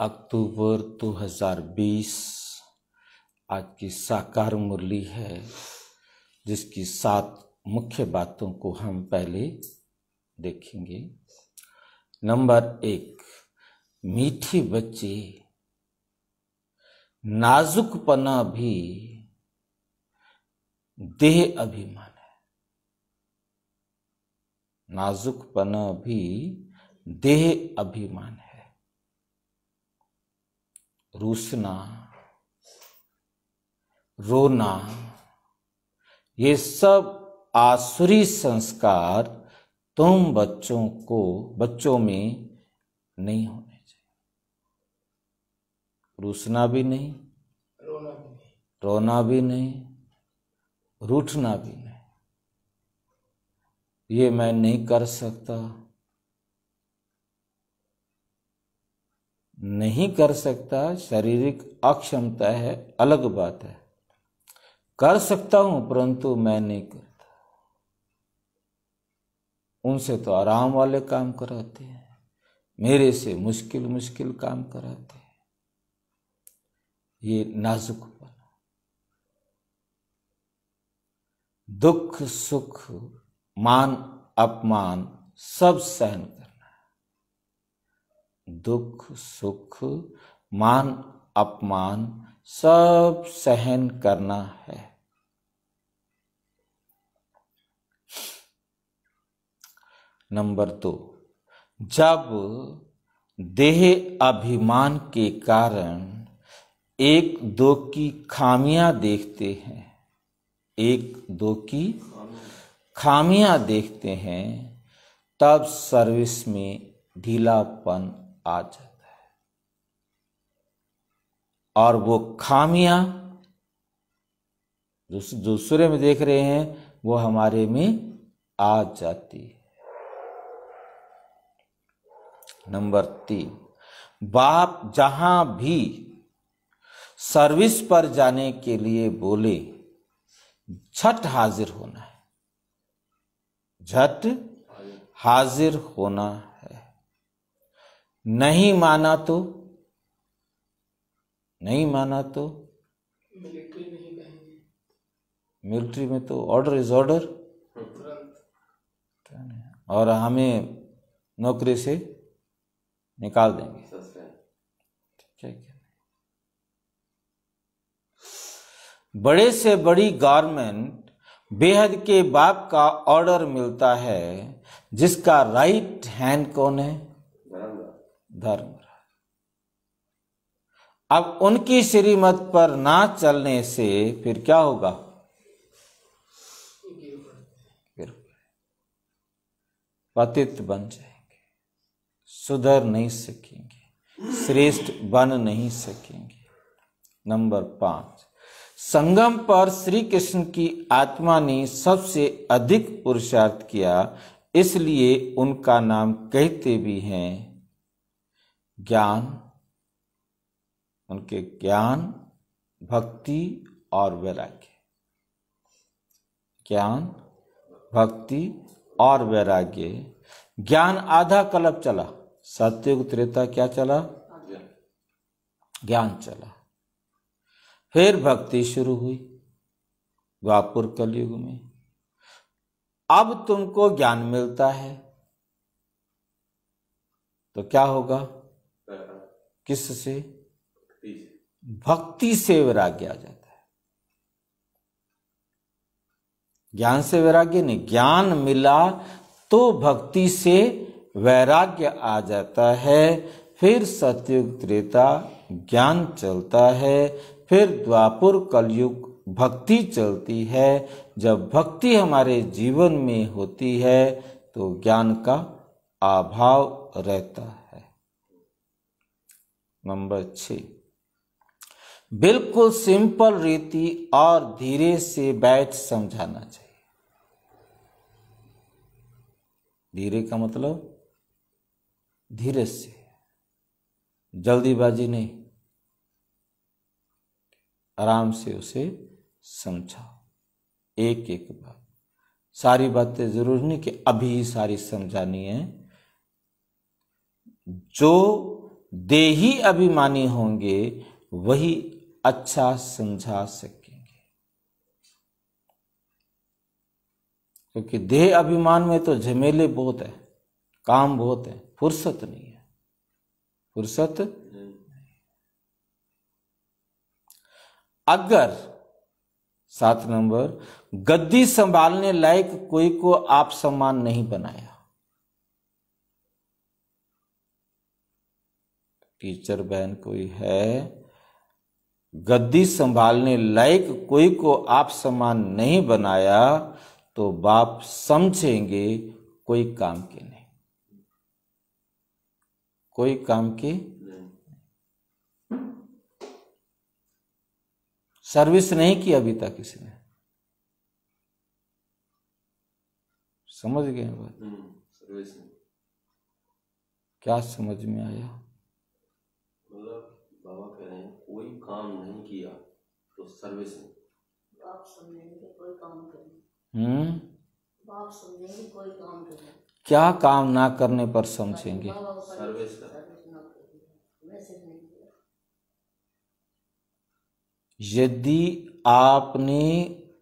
अक्टूबर 2020 आज की साकार मुरली है जिसकी सात मुख्य बातों को हम पहले देखेंगे नंबर एक मीठी बच्ची नाजुकपना भी देह अभिमान है नाजुकपना भी देह अभिमान रूसना रोना ये सब आसुरी संस्कार तुम बच्चों को बच्चों में नहीं होने चाहिए रूसना भी नहीं रोना भी नहीं रोना भी नहीं रूठना भी नहीं ये मैं नहीं कर सकता नहीं कर सकता शारीरिक अक्षमता है अलग बात है कर सकता हूं परंतु मैं नहीं करता उनसे तो आराम वाले काम कराते हैं मेरे से मुश्किल मुश्किल काम कराते हैं ये नाजुक बना दुख सुख मान अपमान सब सहन कर दुख सुख मान अपमान सब सहन करना है नंबर दो जब देह अभिमान के कारण एक दो की खामियां देखते हैं एक दो की खामियां देखते हैं तब सर्विस में ढीलापन आ जाता है और वो खामियां जो दूसरे में देख रहे हैं वो हमारे में आ जाती है नंबर तीन बाप जहां भी सर्विस पर जाने के लिए बोले झट हाजिर होना है झट हाजिर होना है नहीं माना तो नहीं माना तो मिलिट्री में तो ऑर्डर इज ऑर्डर और हमें नौकरी से निकाल देंगे बड़े से बड़ी गवर्नमेंट बेहद के बाप का ऑर्डर मिलता है जिसका राइट हैंड कौन है धर्म अब उनकी श्रीमत पर ना चलने से फिर क्या होगा पतित बन जाएंगे सुधर नहीं सकेंगे श्रेष्ठ बन नहीं सकेंगे नंबर पांच संगम पर श्री कृष्ण की आत्मा ने सबसे अधिक पुरुषार्थ किया इसलिए उनका नाम कहते भी हैं ज्ञान उनके ज्ञान भक्ति और वैराग्य ज्ञान भक्ति और वैराग्य ज्ञान आधा कलप चला सत्युग त्रेता क्या चला ज्ञान चला फिर भक्ति शुरू हुई द्वापुर कलयुग में अब तुमको ज्ञान मिलता है तो क्या होगा किससे भक्ति से वैराग्य आ जाता है ज्ञान से वैराग्य नहीं ज्ञान मिला तो भक्ति से वैराग्य आ जाता है फिर सतयुग त्रेता ज्ञान चलता है फिर द्वापुर कलयुग भक्ति चलती है जब भक्ति हमारे जीवन में होती है तो ज्ञान का अभाव रहता है नंबर छ बिल्कुल सिंपल रीति और धीरे से बैठ समझाना चाहिए धीरे का मतलब धीरे से जल्दीबाजी नहीं आराम से उसे समझाओ एक एक बात सारी बातें जरूरी नहीं कि अभी सारी समझानी है जो देही अभिमानी होंगे वही अच्छा समझा सकेंगे क्योंकि देह अभिमान में तो झमेले बहुत है काम बहुत है फुर्सत नहीं है फुर्सत अगर सात नंबर गद्दी संभालने लायक कोई को आप सम्मान नहीं बनाया टीचर बहन कोई है गद्दी संभालने लायक कोई को आप समान नहीं बनाया तो बाप समझेंगे कोई काम के नहीं कोई काम के सर्विस नहीं की अभी तक किसी ने समझ गए बात हम्म, क्या समझ में आया काम नहीं किया तो सर्विस नहीं बाप समझेंगे कोई काम करेंगे हम्म बाप समझेंगे कोई काम करेंगे क्या काम ना करने पर समझेंगे सर्विस यदि आपने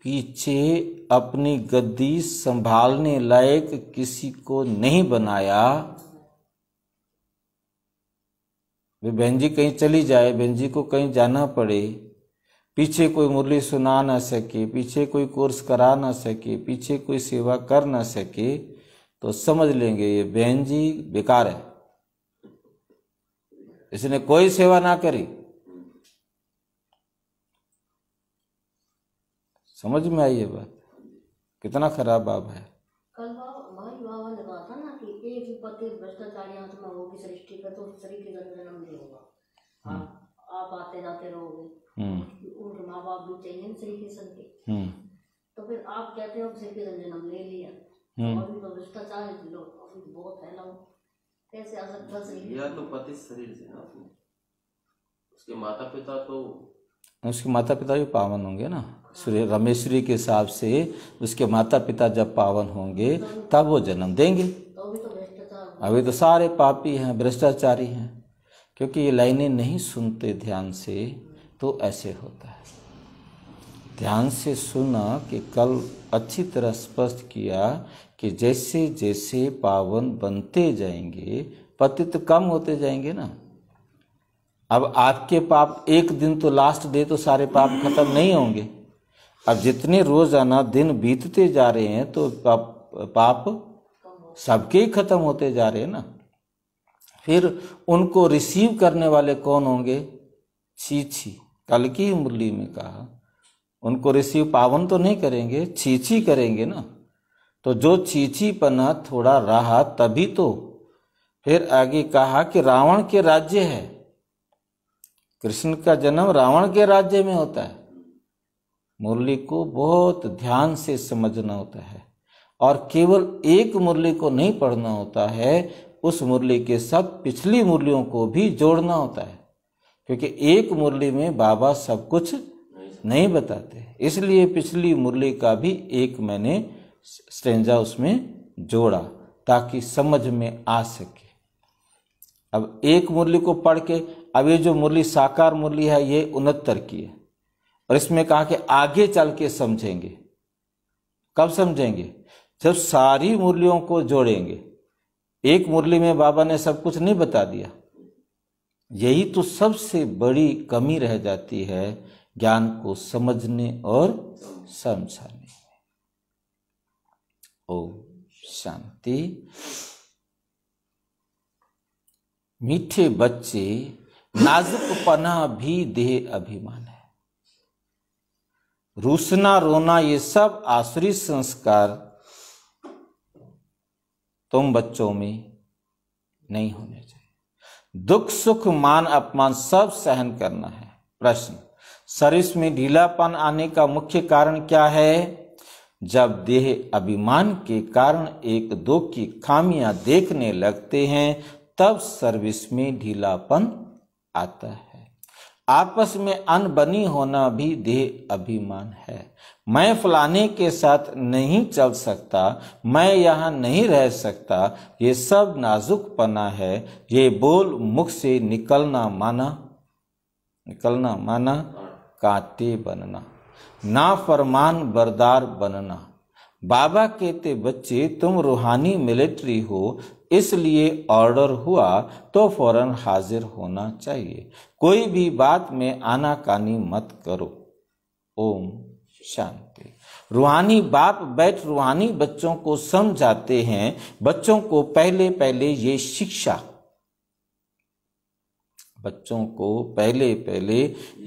पीछे अपनी गद्दी संभालने लायक किसी को नहीं बनाया वे बहन जी कहीं चली जाए बहन जी को कहीं जाना पड़े पीछे कोई मुरली सुना ना सके पीछे कोई कोर्स करा ना सके पीछे कोई सेवा कर ना सके तो समझ लेंगे ये बहन जी बेकार है इसने कोई सेवा ना करी समझ में आई ये बात कितना खराब बाब है कल बाबा ने कहा था ना कि एक ही पति भ्रष्टाचारी आत्मा तो होगी सृष्टि का तो शरीर बाप आते जाते रहोगे हम्म। उनके माँ बाप भी चाहिए श्री कृष्ण के हम्म। तो फिर आप कहते हो श्री कृष्ण ने ले लिया अभी हम्म। तो भ्रष्टाचार लोग अभी बहुत कैसे श्री या तो पति शरीर से ना उसके माता पिता तो उसके माता पिता भी पावन होंगे ना हाँ। सूर्य रमेश्वरी के हिसाब से उसके माता पिता जब पावन होंगे तो तो तब वो जन्म देंगे तो अभी तो सारे पापी हैं भ्रष्टाचारी हैं क्योंकि ये लाइनें नहीं सुनते ध्यान से तो ऐसे होता है ध्यान से सुना कि कल अच्छी तरह स्पष्ट किया कि जैसे जैसे पावन बनते जाएंगे पतित तो कम होते जाएंगे ना अब आपके पाप एक दिन तो लास्ट डे तो सारे पाप खत्म नहीं होंगे अब जितने रोजाना दिन बीतते जा रहे हैं तो पाप, पाप सबके ही खत्म होते जा रहे हैं ना फिर उनको रिसीव करने वाले कौन होंगे छी छी कल की मुरली में कहा उनको रिसीव पावन तो नहीं करेंगे छी छी करेंगे ना तो जो चीची पना थोड़ा रहा तभी तो फिर आगे कहा कि रावण के राज्य है कृष्ण का जन्म रावण के राज्य में होता है मुरली को बहुत ध्यान से समझना होता है और केवल एक मुरली को नहीं पढ़ना होता है उस मुरली के साथ पिछली मुरलियों को भी जोड़ना होता है क्योंकि एक मुरली में बाबा सब कुछ नहीं बताते इसलिए पिछली मुरली का भी एक मैंने स्टेंजा उसमें जोड़ा ताकि समझ में आ सके अब एक मुरली को पढ़ के अब ये जो मुरली साकार मुरली है ये उनहत्तर की है और इसमें कहा कि आगे चल के समझेंगे कब समझेंगे जब सारी मुरलियों को जोड़ेंगे एक मुरली में बाबा ने सब कुछ नहीं बता दिया यही तो सबसे बड़ी कमी रह जाती है ज्ञान को समझने और समझाने ओ शांति मीठे बच्चे नाजुक पना भी देह अभिमान है रूसना रोना ये सब आसुरी संस्कार तुम बच्चों में नहीं होने चाहिए दुख सुख मान अपमान सब सहन करना है प्रश्न शरीर में ढीलापन आने का मुख्य कारण क्या है जब देह अभिमान के कारण एक दो की खामियां देखने लगते हैं तब सर्विस में ढीलापन आता है आपस में अनबनी होना भी देह अभिमान है मैं फलाने के साथ नहीं चल सकता मैं यहाँ नहीं रह सकता ये सब नाजुक पना है ये बोल मुख से निकलना माना निकलना माना कांटे बनना ना फरमान बरदार बनना बाबा कहते बच्चे तुम रूहानी मिलिट्री हो इसलिए ऑर्डर हुआ तो फौरन हाजिर होना चाहिए कोई भी बात में आनाकानी मत करो ओम शांति रूहानी बाप बैठ रूहानी बच्चों को समझाते हैं बच्चों को पहले पहले ये शिक्षा बच्चों को पहले पहले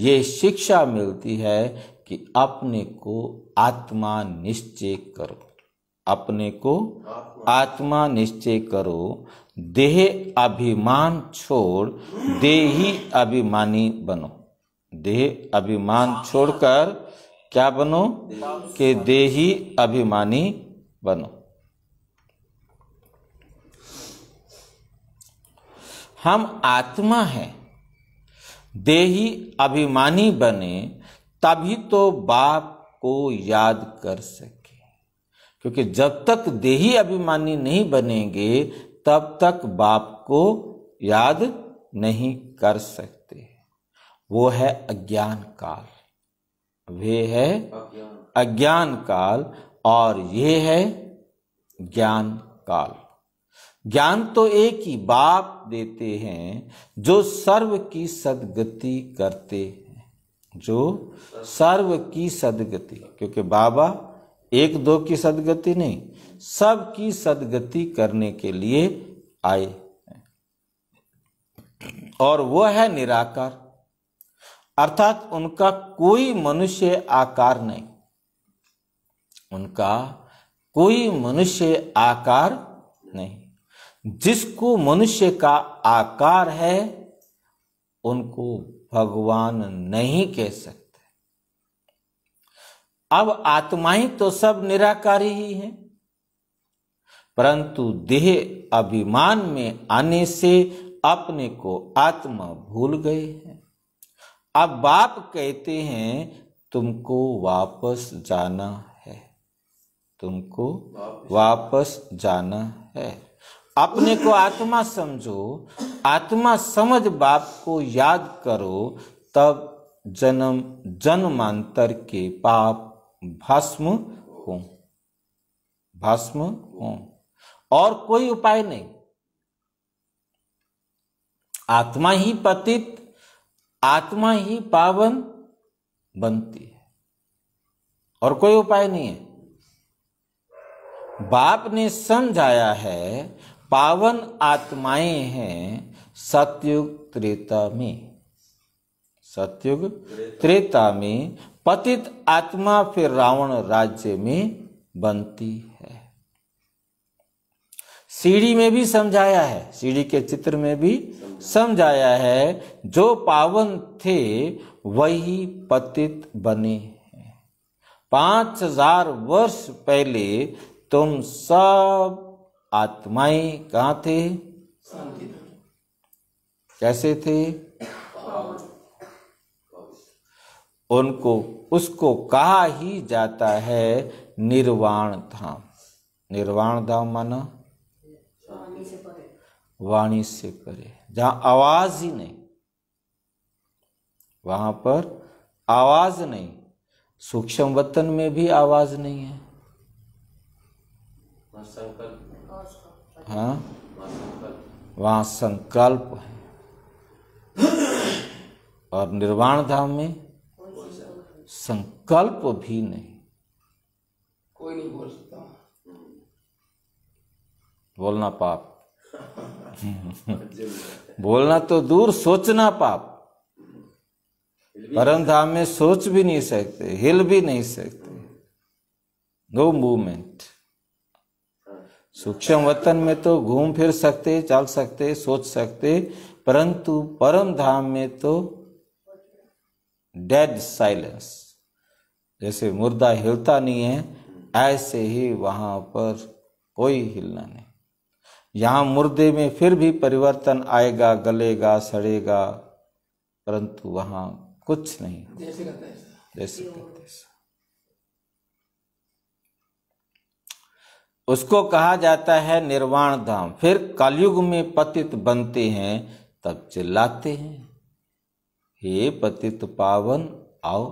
ये शिक्षा मिलती है कि अपने को आत्मा निश्चय करो अपने को आत्मा निश्चय करो देह अभिमान छोड़ देही अभिमानी बनो देह अभिमान छोड़कर क्या बनो के देही अभिमानी बनो हम आत्मा हैं देही अभिमानी बने तभी तो बाप को याद कर सके क्योंकि जब तक देही अभिमानी नहीं बनेंगे तब तक बाप को याद नहीं कर सकते वो है अज्ञान काल वे है अज्ञान काल और ये है ज्ञान काल ज्ञान तो एक ही बाप देते हैं जो सर्व की सदगति करते हैं जो सर्व की सदगति क्योंकि बाबा एक दो की सदगति नहीं सब की सदगति करने के लिए आए और वह है निराकार अर्थात उनका कोई मनुष्य आकार नहीं उनका कोई मनुष्य आकार नहीं जिसको मनुष्य का आकार है उनको भगवान नहीं कह सकते अब आत्मा ही तो सब निराकारी ही है परंतु देह अभिमान में आने से अपने को आत्मा भूल गए हैं अब बाप कहते हैं तुमको वापस जाना है तुमको वापस जाना है अपने को आत्मा समझो आत्मा समझ बाप को याद करो तब जन्म जन्मांतर के पाप भस्म हो भस्म हो और कोई उपाय नहीं आत्मा ही पतित आत्मा ही पावन बनती है और कोई उपाय नहीं है बाप ने समझाया है पावन आत्माएं हैं सतयुग त्रेता में सतयुग त्रेता में पतित आत्मा फिर रावण राज्य में बनती है सीढ़ी में भी समझाया है सीढ़ी के चित्र में भी समझाया है जो पावन थे वही पतित बने हैं पांच हजार वर्ष पहले तुम सब आत्माएं कहा थे कैसे थे उनको उसको कहा ही जाता है निर्वाण धाम निर्वाण धाम माना वाणी से करे जहां आवाज ही नहीं वहां पर आवाज नहीं सूक्ष्म वतन में भी आवाज नहीं है हाँ संकल्प है और निर्वाण धाम में संकल्प भी नहीं कोई नहीं बोल सकता बोलना पाप बोलना तो दूर सोचना पाप परम धाम में सोच भी नहीं सकते हिल भी नहीं सकते नो मूवमेंट सूक्ष्म वतन में तो घूम फिर सकते चल सकते सोच सकते परंतु परम धाम में तो डेड साइलेंस जैसे मुर्दा हिलता नहीं है ऐसे ही वहाँ पर कोई हिलना नहीं यहाँ मुर्दे में फिर भी परिवर्तन आएगा गलेगा सड़ेगा परंतु वहाँ कुछ नहीं जैसे जैसे करते उसको कहा जाता है निर्वाण धाम फिर कलयुग में पतित बनते हैं तब चिल्लाते हैं हे पतित पावन आओ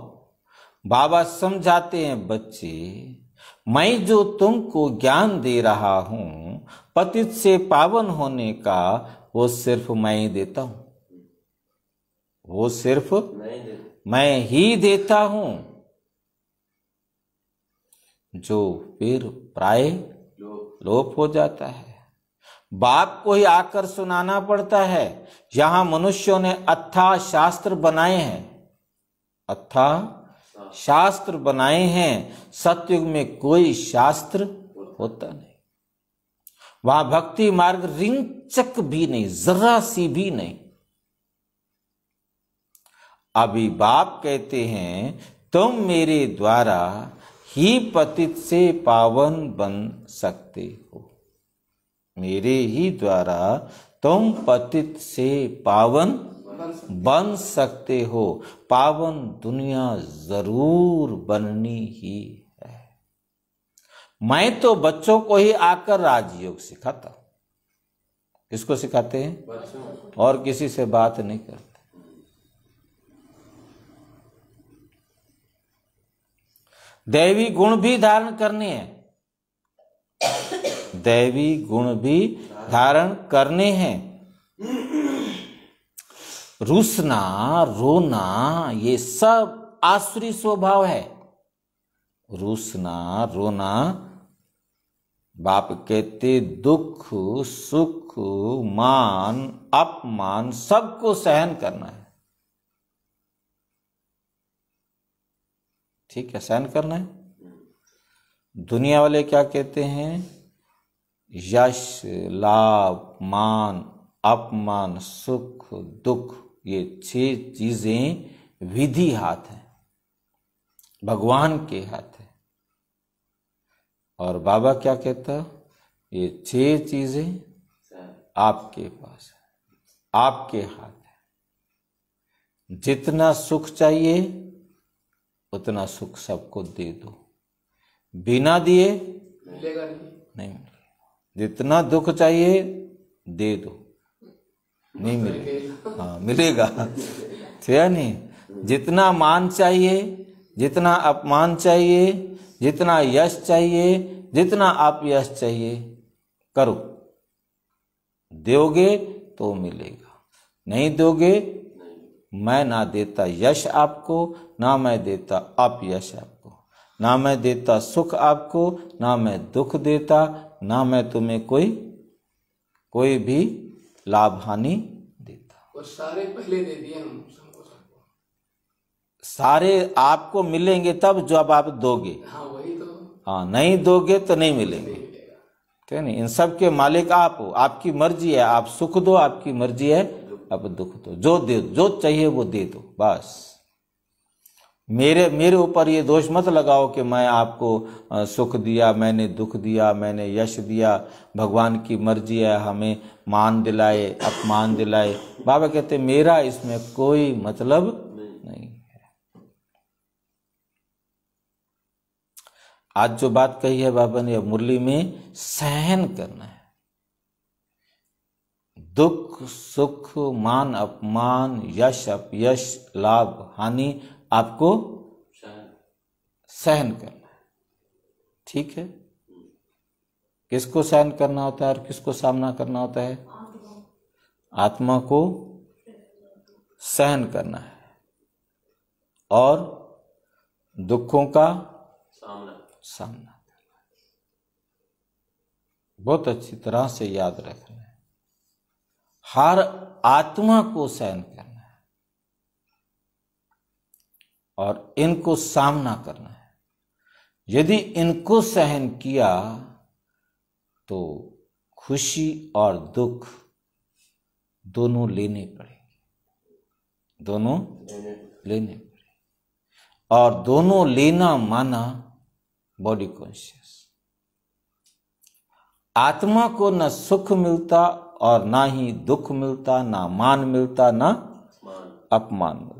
बाबा समझाते हैं बच्चे मैं जो तुमको ज्ञान दे रहा हूं पतित से पावन होने का वो सिर्फ मैं ही देता हूं वो सिर्फ मैं ही देता हूं जो फिर प्राय लोप हो जाता है बाप को ही आकर सुनाना पड़ता है यहां मनुष्यों ने अथा शास्त्र बनाए हैं अथा शास्त्र बनाए हैं सत्युग में कोई शास्त्र होता नहीं वहां भक्ति मार्ग रिंचक भी नहीं जरा सी भी नहीं अभी बाप कहते हैं तुम मेरे द्वारा ही पतित से पावन बन सकते हो मेरे ही द्वारा तुम पतित से पावन बन सकते हो पावन दुनिया जरूर बननी ही है मैं तो बच्चों को ही आकर राजयोग सिखाता हूं किसको सिखाते हैं और किसी से बात नहीं करते दैवी गुण भी धारण करने हैं दैवी गुण भी धारण करने हैं रूसना रोना ये सब आसुरी स्वभाव है रूसना रोना बाप कहते दुख सुख मान अपमान सबको सहन करना है ठीक है सहन करना है दुनिया वाले क्या कहते हैं यश लाभ मान अपमान सुख दुख ये छह चीजें विधि हाथ हैं भगवान के हाथ है और बाबा क्या कहता ये छह चीजें आपके पास है आपके हाथ है जितना सुख चाहिए उतना सुख सबको दे दो बिना दिए मिलेगा नहीं मिलेगा जितना दुख चाहिए दे दो नहीं मिलेगा हाँ मिलेगा थे नहीं जितना मान चाहिए जितना अपमान चाहिए जितना यश चाहिए जितना आप यश चाहिए करो दोगे तो मिलेगा नहीं दोगे मैं ना देता यश आपको ना मैं देता आप यश आपको ना मैं देता सुख आपको ना मैं दुख देता ना मैं तुम्हें कोई कोई भी लाभ हानि देता और सारे पहले दे दिए हम सारे आपको मिलेंगे तब जब आप दोगे हाँ वही तो हाँ नहीं दोगे तो नहीं मिलेंगे ठीक है इन सब के मालिक आप हो आपकी मर्जी है आप सुख दो आपकी मर्जी है आप दुख दो जो दे जो चाहिए वो दे दो बस मेरे मेरे ऊपर ये दोष मत लगाओ कि मैं आपको सुख दिया मैंने दुख दिया मैंने यश दिया भगवान की मर्जी है हमें मान दिलाए अपमान दिलाए बाबा कहते मेरा इसमें कोई मतलब नहीं है आज जो बात कही है बाबा ने मुरली में सहन करना है दुख सुख मान अपमान यश अपयश लाभ हानि आपको सहन करना है ठीक है किसको सहन करना होता है और किसको सामना करना होता है आत्मा को सहन करना है और दुखों का सामना करना है बहुत अच्छी तरह से याद रखना है हर आत्मा को सहन करना और इनको सामना करना है यदि इनको सहन किया तो खुशी और दुख दोनों लेने पड़ेंगे दोनों लेने पड़ेंगे और दोनों लेना माना बॉडी कॉन्शियस आत्मा को न सुख मिलता और ना ही दुख मिलता ना मान मिलता ना अपमान मिलता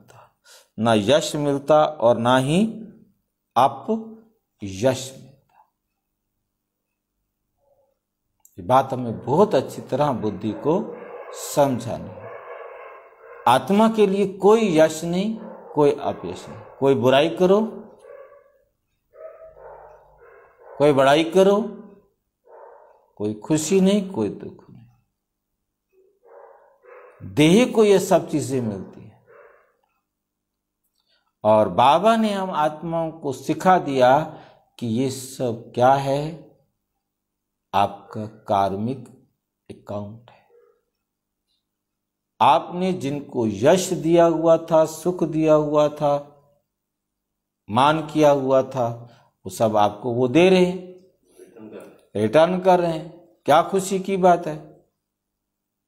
ना यश मिलता और ना ही अप यश मिलता ये बात हमें बहुत अच्छी तरह बुद्धि को समझानी आत्मा के लिए कोई यश नहीं कोई अपयश नहीं कोई बुराई करो कोई बड़ाई करो कोई खुशी नहीं कोई दुख नहीं देह को ये सब चीजें मिलती हैं और बाबा ने हम आत्माओं को सिखा दिया कि ये सब क्या है आपका कार्मिक अकाउंट है आपने जिनको यश दिया हुआ था सुख दिया हुआ था मान किया हुआ था वो सब आपको वो दे रहे हैं रिटर्न कर रहे हैं क्या खुशी की बात है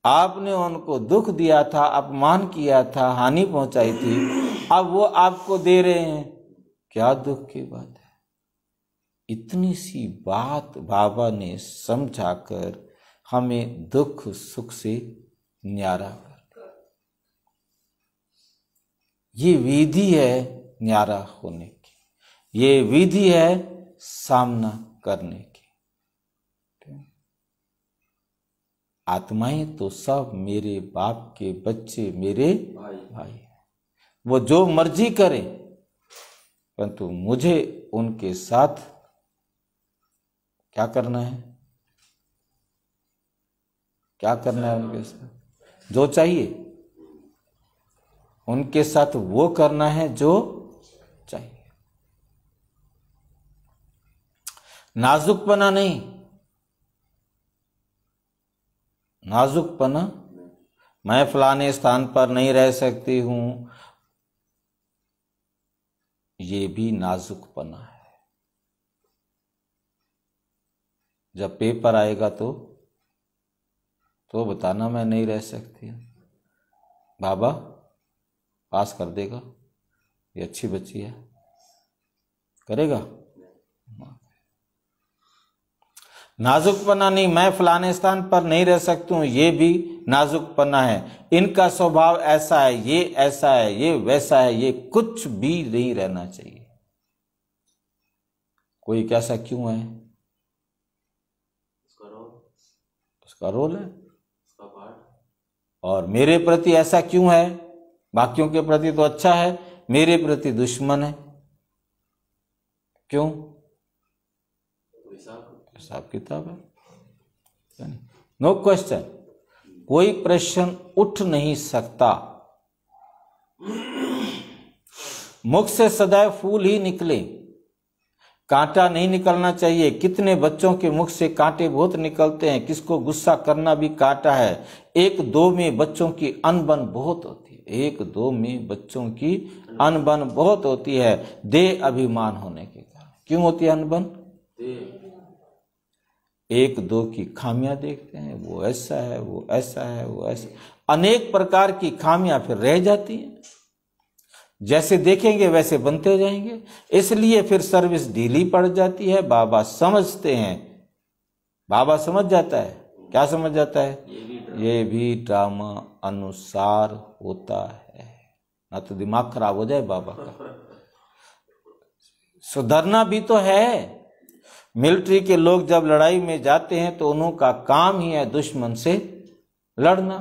आपने उनको दुख दिया था अपमान किया था हानि पहुंचाई थी अब वो आपको दे रहे हैं क्या दुख की बात है इतनी सी बात बाबा ने समझाकर हमें दुख सुख से न्यारा कर ये विधि है न्यारा होने की ये विधि है सामना करने की आत्माएं तो सब मेरे बाप के बच्चे मेरे भाई, भाई। वो जो मर्जी करे परंतु मुझे उनके साथ क्या करना है क्या करना है उनके साथ जो चाहिए उनके साथ वो करना है जो चाहिए नाजुक पना नहीं नाजुक पना मैं फलाने स्थान पर नहीं रह सकती हूं ये भी नाजुक पना है जब पेपर आएगा तो तो बताना मैं नहीं रह सकती बाबा पास कर देगा ये अच्छी बच्ची है करेगा नाजुक पना नहीं मैं फलाने स्थान पर नहीं रह सकती हूँ ये भी नाजुक पना है इनका स्वभाव ऐसा है ये ऐसा है ये वैसा है ये कुछ भी नहीं रहना चाहिए कोई कैसा क्यों है उसका रोल उसका रोल है उसका और मेरे प्रति ऐसा क्यों है बाकियों के प्रति तो अच्छा है मेरे प्रति दुश्मन है क्यों हिसाब किताब है नो क्वेश्चन कोई प्रश्न उठ नहीं सकता मुख से सदैव फूल ही निकले कांटा नहीं निकलना चाहिए कितने बच्चों के मुख से कांटे बहुत निकलते हैं किसको गुस्सा करना भी कांटा है एक दो में बच्चों की अनबन बहुत होती है एक दो में बच्चों की अनबन बहुत होती है दे अभिमान होने के कारण क्यों होती है अनबन एक दो की खामियां देखते हैं वो ऐसा है वो ऐसा है वो ऐसा अनेक प्रकार की खामियां फिर रह जाती हैं जैसे देखेंगे वैसे बनते जाएंगे इसलिए फिर सर्विस ढीली पड़ जाती है बाबा समझते हैं बाबा समझ जाता है क्या समझ जाता है ये भी ड्रामा अनुसार होता है ना तो दिमाग खराब हो जाए बाबा का सुधरना भी तो है मिलिट्री के लोग जब लड़ाई में जाते हैं तो उनका काम ही है दुश्मन से लड़ना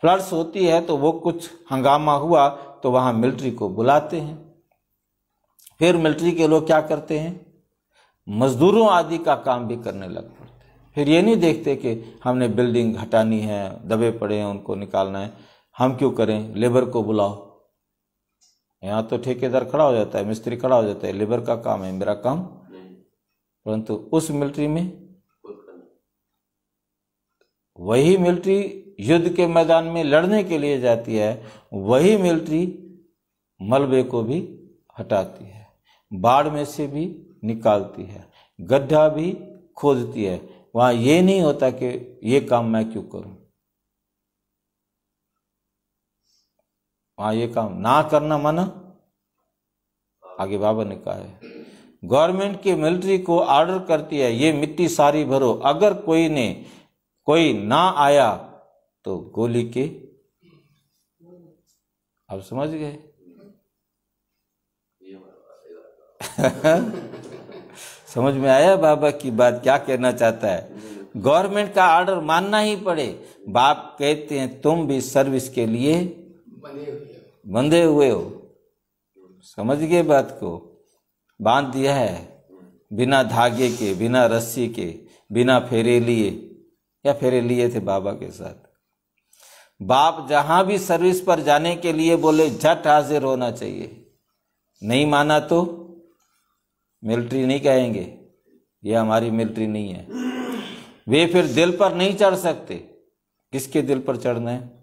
फ्लर्स होती है तो वो कुछ हंगामा हुआ तो वहां मिलिट्री को बुलाते हैं फिर मिलिट्री के लोग क्या करते हैं मजदूरों आदि का काम भी करने लग पड़ते हैं फिर ये नहीं देखते कि हमने बिल्डिंग हटानी है दबे पड़े हैं उनको निकालना है हम क्यों करें लेबर को बुलाओ यहाँ तो ठेकेदार खड़ा हो जाता है मिस्त्री खड़ा हो जाता है लेबर का काम है मेरा काम परंतु उस मिलिट्री में वही मिलिट्री युद्ध के मैदान में लड़ने के लिए जाती है वही मिलिट्री मलबे को भी हटाती है बाढ़ में से भी निकालती है गड्ढा भी खोदती है वहां ये नहीं होता कि ये काम मैं क्यों करूं वहां ये काम ना करना मना आगे बाबा ने कहा है गवर्नमेंट की मिलिट्री को ऑर्डर करती है ये मिट्टी सारी भरो अगर कोई ने कोई ना आया तो गोली के आप समझ गए समझ में आया बाबा की बात क्या कहना चाहता है गवर्नमेंट का ऑर्डर मानना ही पड़े बाप कहते हैं तुम भी सर्विस के लिए बंधे हुए हो समझ गए बात को बांध दिया है बिना धागे के बिना रस्सी के बिना फेरे लिए या फेरे लिए थे बाबा के साथ बाप जहां भी सर्विस पर जाने के लिए बोले झट हाजिर होना चाहिए नहीं माना तो मिलिट्री नहीं कहेंगे ये हमारी मिलिट्री नहीं है वे फिर दिल पर नहीं चढ़ सकते किसके दिल पर चढ़ना है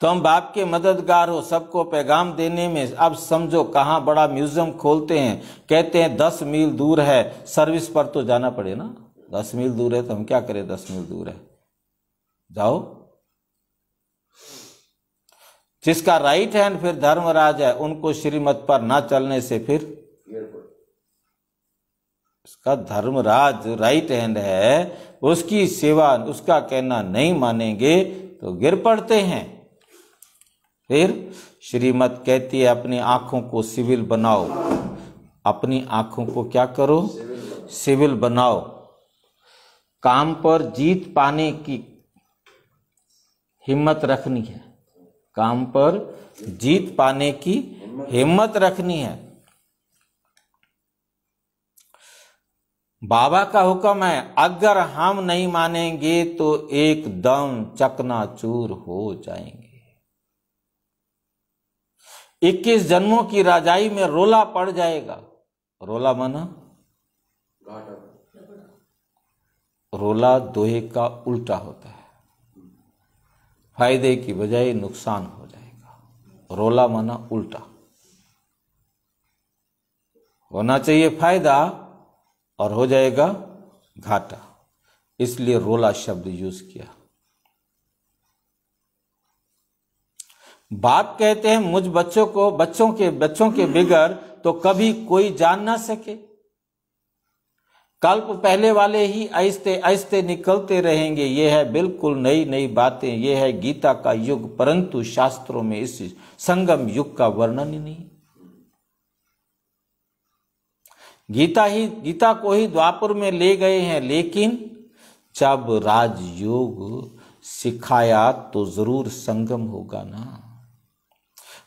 तुम बाप के मददगार हो सबको पैगाम देने में अब समझो कहाँ बड़ा म्यूजियम खोलते हैं कहते हैं दस मील दूर है सर्विस पर तो जाना पड़े ना दस मील दूर है तो हम क्या करें दस मील दूर है जाओ जिसका राइट हैंड फिर धर्मराज है उनको श्रीमत पर ना चलने से फिर उसका धर्मराज राइट हैंड है उसकी सेवा उसका कहना नहीं मानेंगे तो गिर पड़ते हैं फिर श्रीमत कहती है अपनी आंखों को सिविल बनाओ अपनी आंखों को क्या करो सिविल बनाओ काम पर जीत पाने की हिम्मत रखनी है काम पर जीत पाने की हिम्मत रखनी है बाबा का हुक्म है अगर हम नहीं मानेंगे तो एकदम चकनाचूर हो जाएंगे इक्कीस जन्मों की राजाई में रोला पड़ जाएगा रोला माना रोला दोहे का उल्टा होता है फायदे की बजाय नुकसान हो जाएगा रोला माना उल्टा होना चाहिए फायदा और हो जाएगा घाटा इसलिए रोला शब्द यूज किया बाप कहते हैं मुझ बच्चों को बच्चों के बच्चों के बिगर तो कभी कोई जान ना सके कल्प पहले वाले ही ऐसे आहिस्ते निकलते रहेंगे ये है बिल्कुल नई नई बातें ये है गीता का युग परंतु शास्त्रों में इस संगम युग का वर्णन ही नहीं गीता ही गीता को ही द्वापर में ले गए हैं लेकिन जब राजयोग सिखाया तो जरूर संगम होगा ना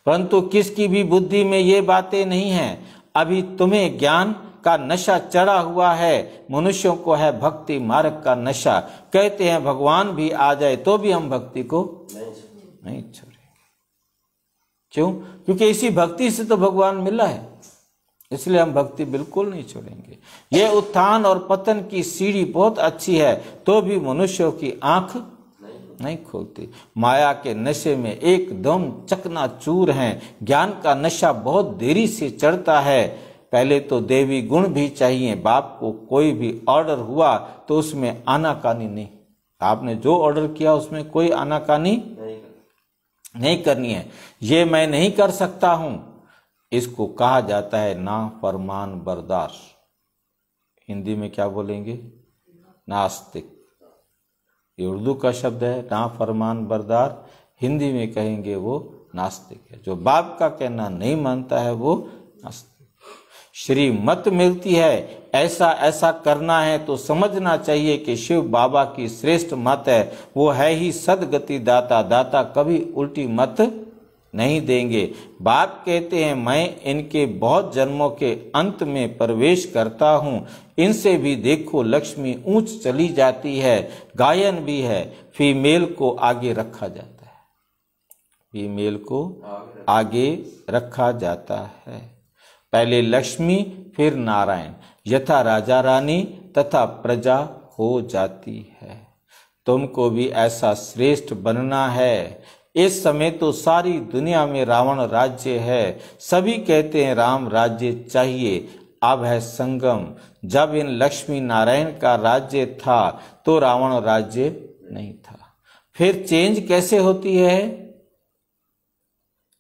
परंतु किसकी भी बुद्धि में ये बातें नहीं हैं अभी तुम्हें ज्ञान का नशा चढ़ा हुआ है मनुष्यों को है भक्ति मार्ग का नशा कहते हैं भगवान भी आ जाए तो भी हम भक्ति को नहीं छोड़े क्यों क्योंकि इसी भक्ति से तो भगवान मिला है इसलिए हम भक्ति बिल्कुल नहीं छोड़ेंगे ये उत्थान और पतन की सीढ़ी बहुत अच्छी है तो भी मनुष्यों की आंख नहीं खोलती माया के नशे में एकदम चकना चूर हैं ज्ञान का नशा बहुत देरी से चढ़ता है पहले तो देवी गुण भी चाहिए बाप को कोई भी ऑर्डर हुआ तो उसमें आनाकानी नहीं आपने जो ऑर्डर किया उसमें कोई आनाकानी नहीं करनी है ये मैं नहीं कर सकता हूं इसको कहा जाता है ना फरमान बर्दाश्त हिंदी में क्या बोलेंगे नास्तिक ये उर्दू का शब्द है ना फरमान बरदार हिंदी में कहेंगे वो नास्तिक है जो बाप का कहना नहीं मानता है वो नास्तिक श्री मत मिलती है ऐसा ऐसा करना है तो समझना चाहिए कि शिव बाबा की श्रेष्ठ मत है वो है ही सदगति दाता दाता कभी उल्टी मत नहीं देंगे बाप कहते हैं मैं इनके बहुत जन्मों के अंत में प्रवेश करता हूँ इनसे भी देखो लक्ष्मी ऊंच चली जाती है गायन भी है फीमेल को आगे रखा जाता है फीमेल को आगे रखा जाता है पहले लक्ष्मी फिर नारायण यथा राजा रानी तथा प्रजा हो जाती है तुमको भी ऐसा श्रेष्ठ बनना है इस समय तो सारी दुनिया में रावण राज्य है सभी कहते हैं राम राज्य चाहिए अब है संगम जब इन लक्ष्मी नारायण का राज्य था तो रावण राज्य नहीं था फिर चेंज कैसे होती है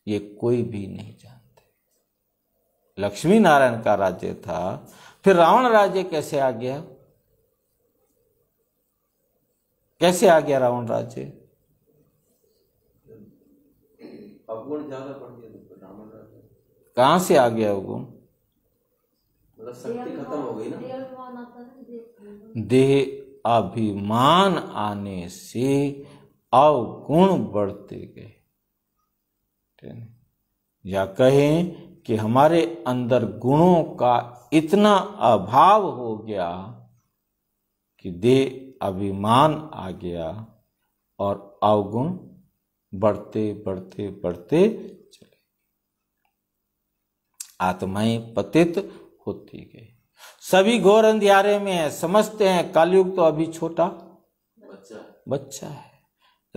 ये कोई भी नहीं जानते लक्ष्मी नारायण का राज्य था फिर रावण राज्य कैसे आ गया कैसे आ गया रावण राज्य अवगुण ज्यादा बढ़ गया तो ब्राह्मण रहते कहाँ से आ गया अवगुण मतलब शक्ति खत्म हो गई ना देह अभिमान आने से अवगुण बढ़ते गए या कहें कि हमारे अंदर गुणों का इतना अभाव हो गया कि देह अभिमान आ गया और अवगुण बढ़ते बढ़ते बढ़ते चले आत्माएं पतित होती गई सभी घोर अंधियारे में है समझते हैं कलयुग तो अभी छोटा बच्चा बच्चा है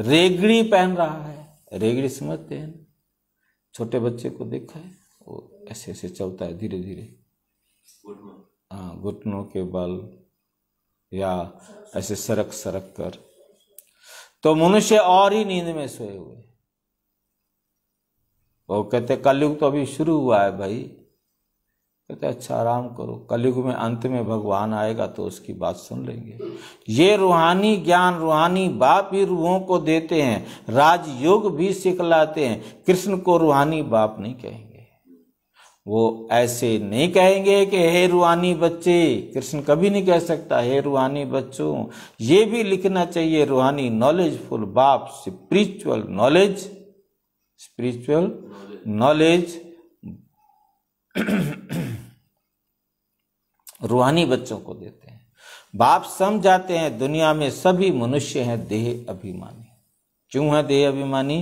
रेगड़ी पहन रहा है रेगड़ी समझते हैं छोटे बच्चे को देखा है वो ऐसे ऐसे चलता है धीरे धीरे हाँ घुटनों के बल या ऐसे सरक सरक कर तो मनुष्य और ही नींद में सोए हुए वो कहते कलयुग तो अभी शुरू हुआ है भाई कहते अच्छा आराम करो कलयुग में अंत में भगवान आएगा तो उसकी बात सुन लेंगे ये रूहानी ज्ञान रूहानी बाप ही रूहों को देते हैं राजयोग भी सिखलाते हैं कृष्ण को रूहानी बाप नहीं कहेंगे वो ऐसे नहीं कहेंगे कि हे रूहानी बच्चे कृष्ण कभी नहीं कह सकता हे रूहानी बच्चों ये भी लिखना चाहिए रूहानी नॉलेजफुल बाप स्पिरिचुअल नॉलेज स्पिरिचुअल नॉलेज रूहानी बच्चों को देते हैं बाप समझाते हैं दुनिया में सभी मनुष्य हैं देह अभिमान क्यों है देह अभिमानी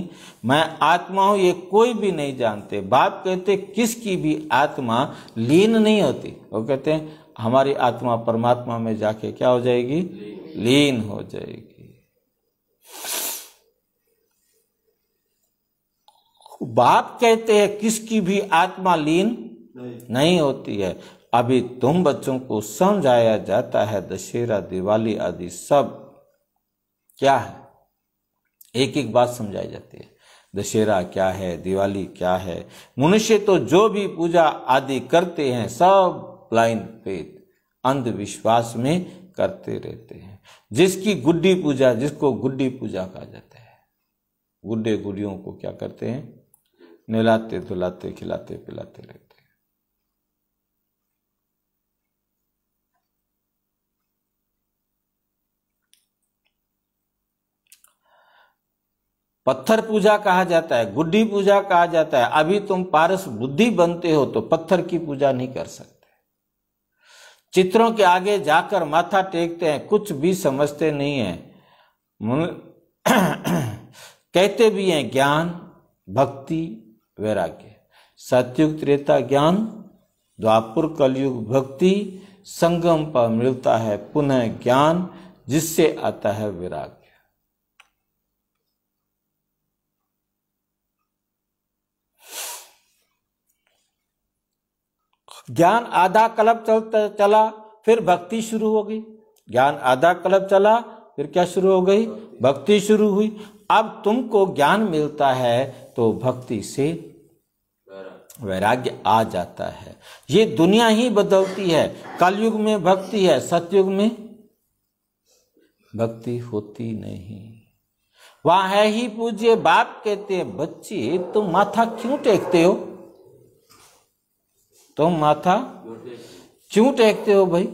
मैं आत्मा हूं ये कोई भी नहीं जानते बाप कहते किसकी भी आत्मा लीन नहीं होती वो कहते हैं हमारी आत्मा परमात्मा में जाके क्या हो जाएगी लीन हो जाएगी बाप कहते हैं किसकी भी आत्मा लीन नहीं, नहीं होती है अभी तुम बच्चों को समझाया जाता है दशहरा दिवाली आदि सब क्या है एक एक बात समझाई जाती है दशहरा क्या है दिवाली क्या है मनुष्य तो जो भी पूजा आदि करते हैं सब ब्लाइंड फेथ अंधविश्वास में करते रहते हैं जिसकी गुड्डी पूजा जिसको गुड्डी पूजा कहा जाता है गुड्डे गुड़ियों को क्या करते हैं नहलाते धुलाते खिलाते पिलाते रहते पत्थर पूजा कहा जाता है गुड्डी पूजा कहा जाता है अभी तुम पारस बुद्धि बनते हो तो पत्थर की पूजा नहीं कर सकते चित्रों के आगे जाकर माथा टेकते हैं कुछ भी समझते नहीं है कहते भी हैं ज्ञान भक्ति वैराग्य सत्युग त्रेता ज्ञान द्वापुर कलयुग भक्ति संगम पर मिलता है पुनः ज्ञान जिससे आता है विराग ज्ञान आधा क्लब चल चला फिर भक्ति शुरू हो गई ज्ञान आधा क्लब चला फिर क्या शुरू हो गई भक्ति शुरू हुई अब तुमको ज्ञान मिलता है तो भक्ति से वैराग्य आ जाता है ये दुनिया ही बदलती है कलयुग में भक्ति है सतयुग में भक्ति होती नहीं वहां है ही पूज्य बाप कहते हैं बच्चे तुम माथा क्यों टेकते हो तुम माथा क्यों टेकते हो भाई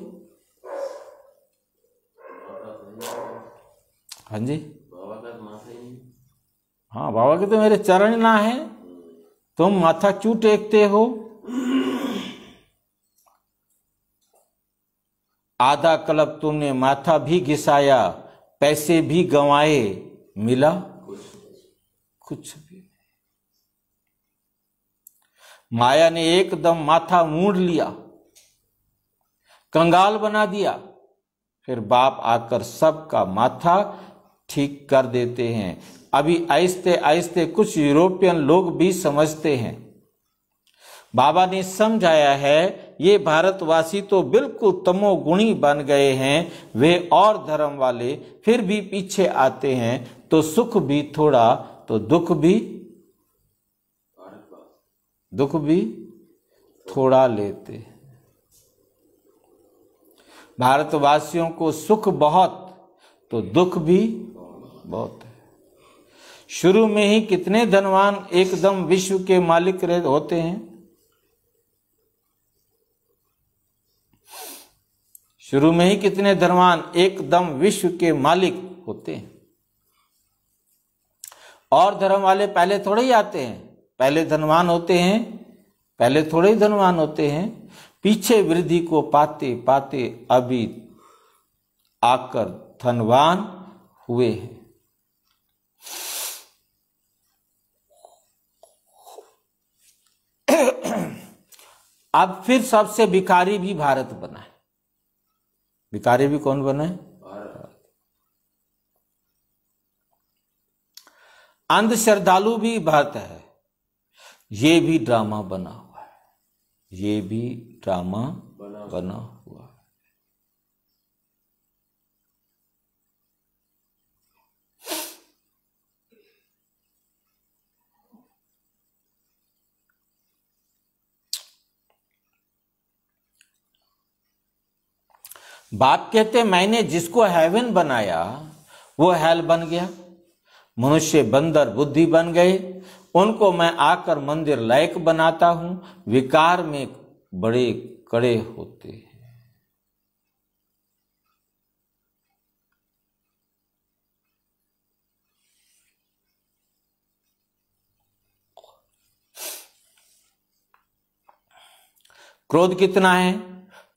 हाँ जी हाँ बाबा के तो मेरे चरण ना है तुम माथा क्यों टेकते हो आधा कलब तुमने माथा भी घिसाया पैसे भी गंवाए मिला कुछ कुछ भी माया ने एकदम माथा मूड लिया कंगाल बना दिया फिर बाप आकर सबका माथा ठीक कर देते हैं अभी आहिस्ते आहिस्ते कुछ यूरोपियन लोग भी समझते हैं बाबा ने समझाया है ये भारतवासी तो बिल्कुल तमोगुणी बन गए हैं वे और धर्म वाले फिर भी पीछे आते हैं तो सुख भी थोड़ा तो दुख भी दुख भी थोड़ा लेते भारतवासियों को सुख बहुत तो दुख भी बहुत है शुरू में ही कितने धनवान एकदम विश्व के मालिक होते हैं शुरू में ही कितने धनवान एकदम विश्व के मालिक होते हैं और धर्म वाले पहले थोड़े ही आते हैं पहले धनवान होते हैं पहले थोड़े ही धनवान होते हैं पीछे वृद्धि को पाते पाते अभी आकर धनवान हुए हैं अब फिर सबसे भिखारी भी भारत बना है भिखारी भी कौन बना है अंध श्रद्धालु भी भारत है ये भी ड्रामा बना हुआ है ये भी ड्रामा बना, बना हुआ है बाप कहते मैंने जिसको हेवन बनाया वो हेल बन गया मनुष्य बंदर बुद्धि बन गए उनको मैं आकर मंदिर लायक बनाता हूं विकार में बड़े कड़े होते हैं क्रोध कितना है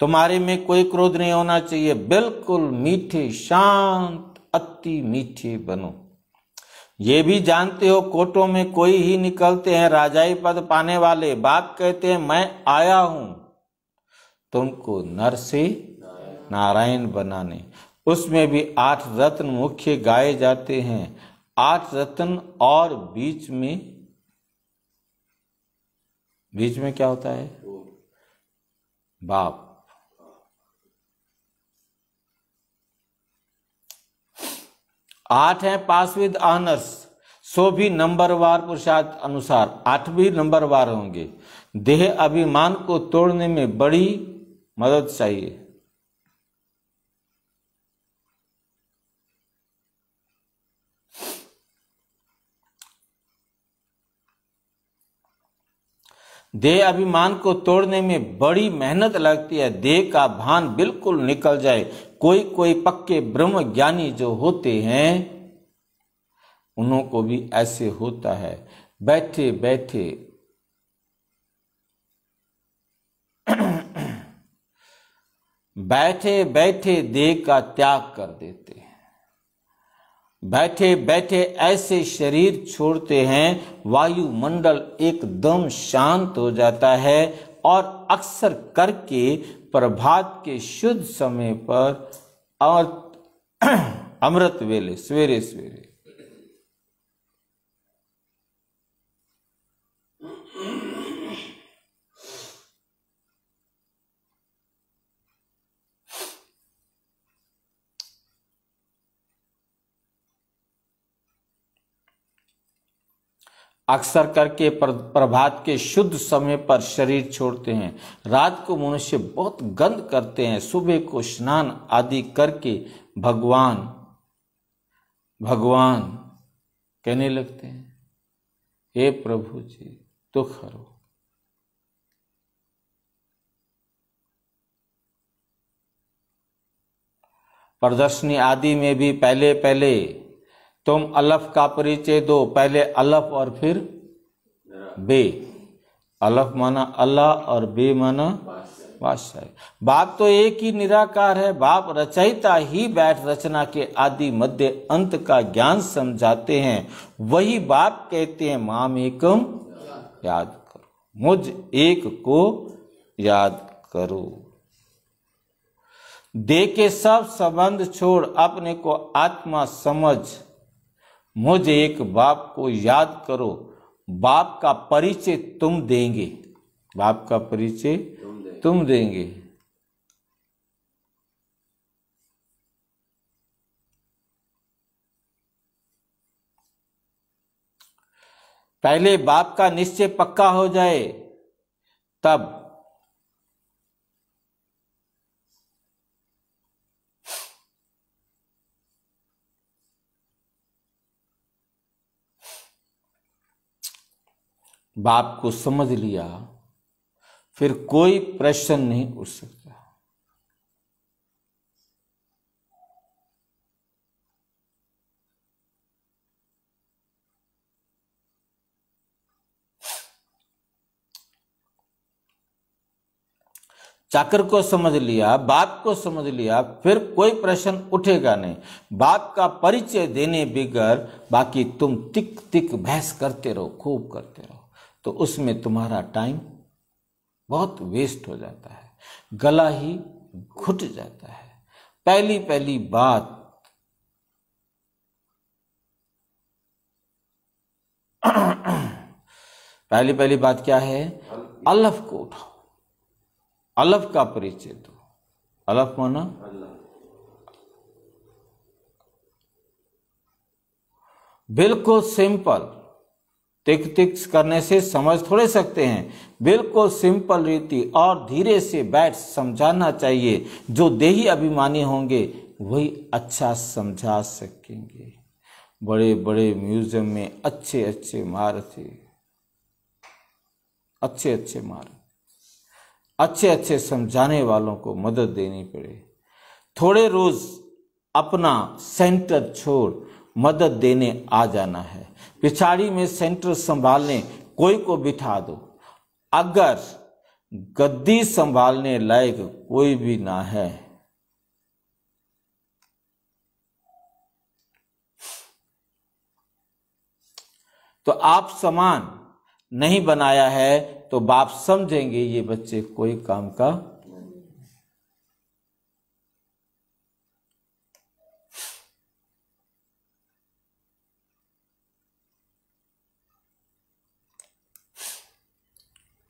तुम्हारे में कोई क्रोध नहीं होना चाहिए बिल्कुल मीठे शांत अति मीठे बनो ये भी जानते हो कोटों में कोई ही निकलते हैं राजाई पद पाने वाले बाप कहते हैं मैं आया हूं तुमको नरसी नारायण बनाने उसमें भी आठ रत्न मुख्य गाए जाते हैं आठ रत्न और बीच में बीच में क्या होता है बाप आठ है पास विद ऑनर्स सो भी नंबरवार पुरुषार्थ अनुसार आठ भी नंबरवार होंगे देह अभिमान को तोड़ने में बड़ी मदद चाहिए देह अभिमान को तोड़ने में बड़ी मेहनत लगती है देह का भान बिल्कुल निकल जाए कोई कोई पक्के ब्रह्म ज्ञानी जो होते हैं उन्हों को भी ऐसे होता है बैठे बैठे बैठे बैठे देह का त्याग कर देते हैं बैठे बैठे ऐसे शरीर छोड़ते हैं वायुमंडल एकदम शांत हो जाता है और अक्सर करके प्रभात के शुद्ध समय पर और अमृत वेले सवेरे सवेरे अक्सर करके प्रभात के शुद्ध समय पर शरीर छोड़ते हैं रात को मनुष्य बहुत गंद करते हैं सुबह को स्नान आदि करके भगवान भगवान कहने लगते हैं हे प्रभु जी दुख हरो प्रदर्शनी आदि में भी पहले पहले तुम अलफ का परिचय दो पहले अलफ और फिर बे अलफ माना अल्लाह और बे माना बादशाह बाप तो एक ही निराकार है बाप रचयिता ही बैठ रचना के आदि मध्य अंत का ज्ञान समझाते हैं वही बाप कहते हैं माम एकम याद करो मुझ एक को याद करो दे के सब संबंध छोड़ अपने को आत्मा समझ मुझे एक बाप को याद करो बाप का परिचय तुम देंगे बाप का परिचय तुम, देंगे। पहले बाप का निश्चय पक्का हो जाए तब बाप को समझ लिया फिर कोई प्रश्न नहीं उठ सकता चाकर को समझ लिया बाप को समझ लिया फिर कोई प्रश्न उठेगा नहीं बाप का परिचय देने बिगर बाकी तुम तिक तिक बहस करते रहो खूब करते रहो तो उसमें तुम्हारा टाइम बहुत वेस्ट हो जाता है गला ही घुट जाता है पहली पहली बात पहली पहली बात क्या है अलफ को उठाओ अलफ का परिचय दो अलफ माना बिल्कुल सिंपल टिक टिक्स करने से समझ थोड़े सकते हैं बिल्कुल सिंपल रीति और धीरे से बैठ समझाना चाहिए जो देही अभिमानी होंगे वही अच्छा समझा सकेंगे बड़े बड़े म्यूजियम में अच्छे अच्छे मारते अच्छे अच्छे मार अच्छे अच्छे समझाने वालों को मदद देनी पड़े थोड़े रोज अपना सेंटर छोड़ मदद देने आ जाना है पिछाड़ी में सेंटर संभालने कोई को बिठा दो अगर गद्दी संभालने लायक कोई भी ना है तो आप समान नहीं बनाया है तो बाप समझेंगे ये बच्चे कोई काम का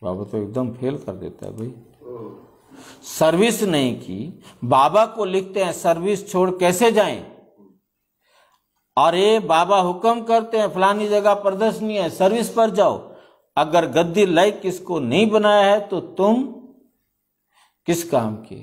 बाबा तो एकदम फेल कर देता है भाई सर्विस नहीं की बाबा को लिखते हैं सर्विस छोड़ कैसे जाएं अरे बाबा हुक्म करते हैं फलानी जगह प्रदर्शनी है सर्विस पर जाओ अगर गद्दी लाइक किसको नहीं बनाया है तो तुम किस काम के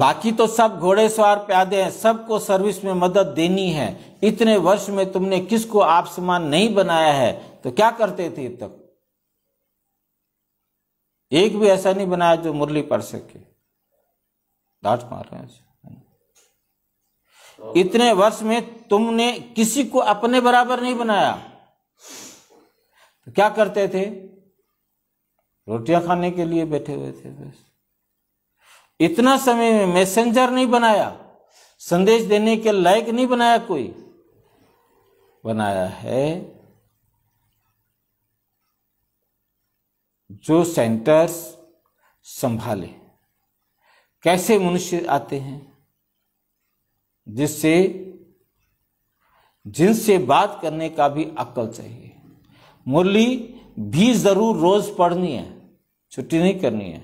बाकी तो सब घोड़े सवार प्यादे हैं सबको सर्विस में मदद देनी है इतने वर्ष में तुमने किसको आप समान नहीं बनाया है तो क्या करते थे तक एक भी ऐसा नहीं बनाया जो मुरली पढ़ सके डांट मार रहे हैं इतने वर्ष में तुमने किसी को अपने बराबर नहीं बनाया तो क्या करते थे रोटियां खाने के लिए बैठे हुए थे बस इतना समय में मैसेंजर नहीं बनाया संदेश देने के लायक नहीं बनाया कोई बनाया है जो सेंटर्स संभाले कैसे मनुष्य आते हैं जिससे जिनसे बात करने का भी अक्ल चाहिए मुरली भी जरूर रोज पढ़नी है छुट्टी नहीं करनी है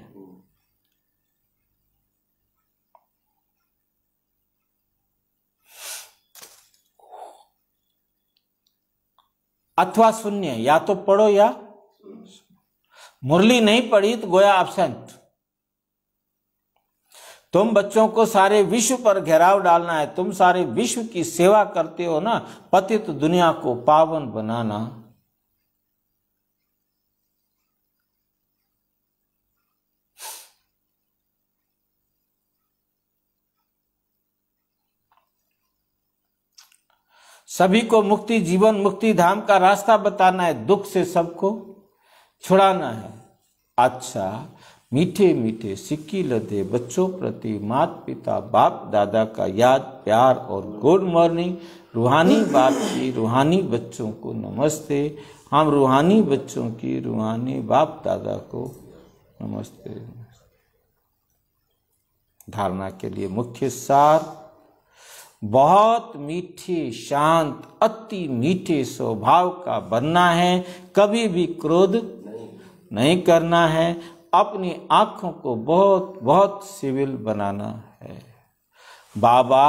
अथवा शून्य या तो पढ़ो या मुरली नहीं पढ़ी तो गोया एबसेंट तुम बच्चों को सारे विश्व पर घेराव डालना है तुम सारे विश्व की सेवा करते हो ना पतित दुनिया को पावन बनाना सभी को मुक्ति जीवन मुक्ति धाम का रास्ता बताना है दुख से सबको छुड़ाना है अच्छा मीठे मीठे सिक्की लदे बच्चों प्रति मात पिता बाप दादा का याद प्यार और गुड मॉर्निंग रूहानी बाप की रूहानी बच्चों को नमस्ते हम रूहानी बच्चों की रूहानी बाप दादा को नमस्ते धारणा के लिए मुख्य सार बहुत मीठे शांत अति मीठे स्वभाव का बनना है कभी भी क्रोध नहीं, नहीं करना है अपनी आँखों को बहुत बहुत सिविल बनाना है बाबा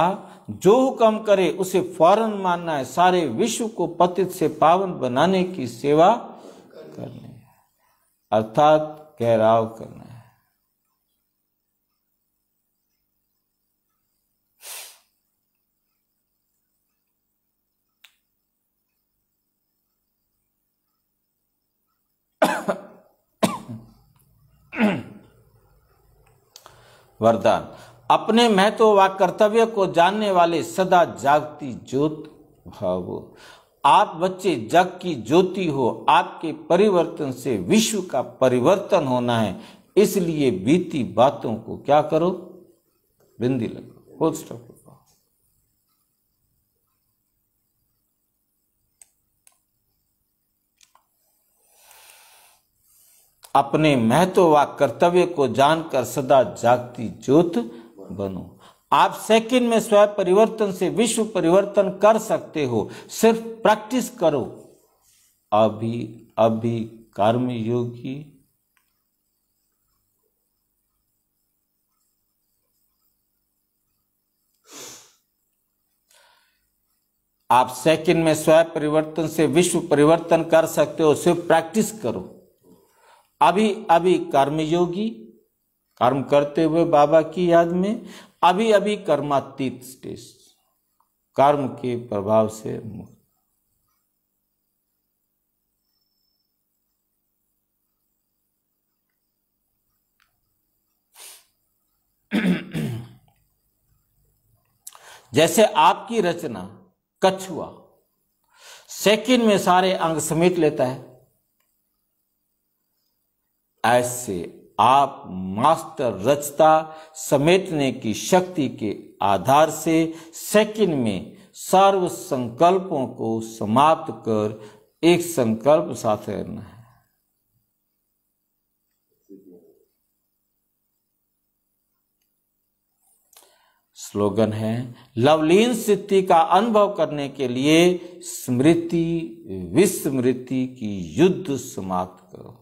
जो हुक्म करे उसे फौरन मानना है सारे विश्व को पतित से पावन बनाने की सेवा करनी है अर्थात गहराव करना है वरदान अपने महत्व व कर्तव्य को जानने वाले सदा जागती ज्योत भावो आप बच्चे जग की ज्योति हो आपके परिवर्तन से विश्व का परिवर्तन होना है इसलिए बीती बातों को क्या करो बिंदी लगो फुल स्टॉप अपने महत्व व कर्तव्य को जानकर सदा जागती ज्योत बनो आप सेकंड में स्वयं परिवर्तन से विश्व परिवर्तन कर सकते हो सिर्फ प्रैक्टिस करो अभी अभी कर्म योगी आप सेकंड में स्वयं परिवर्तन से विश्व परिवर्तन कर सकते हो सिर्फ प्रैक्टिस करो अभी अभी कर्मयोगी कर्म करते हुए बाबा की याद में अभी अभी कर्मातीत स्टेज कर्म के प्रभाव से मुक्त जैसे आपकी रचना कछुआ सेकंड में सारे अंग समेट लेता है ऐसे आप मास्टर रचता समेटने की शक्ति के आधार से सेकंड में सर्व संकल्पों को समाप्त कर एक संकल्प साथ करना है स्लोगन है लवलीन सिद्धि का अनुभव करने के लिए स्मृति विस्मृति की युद्ध समाप्त करो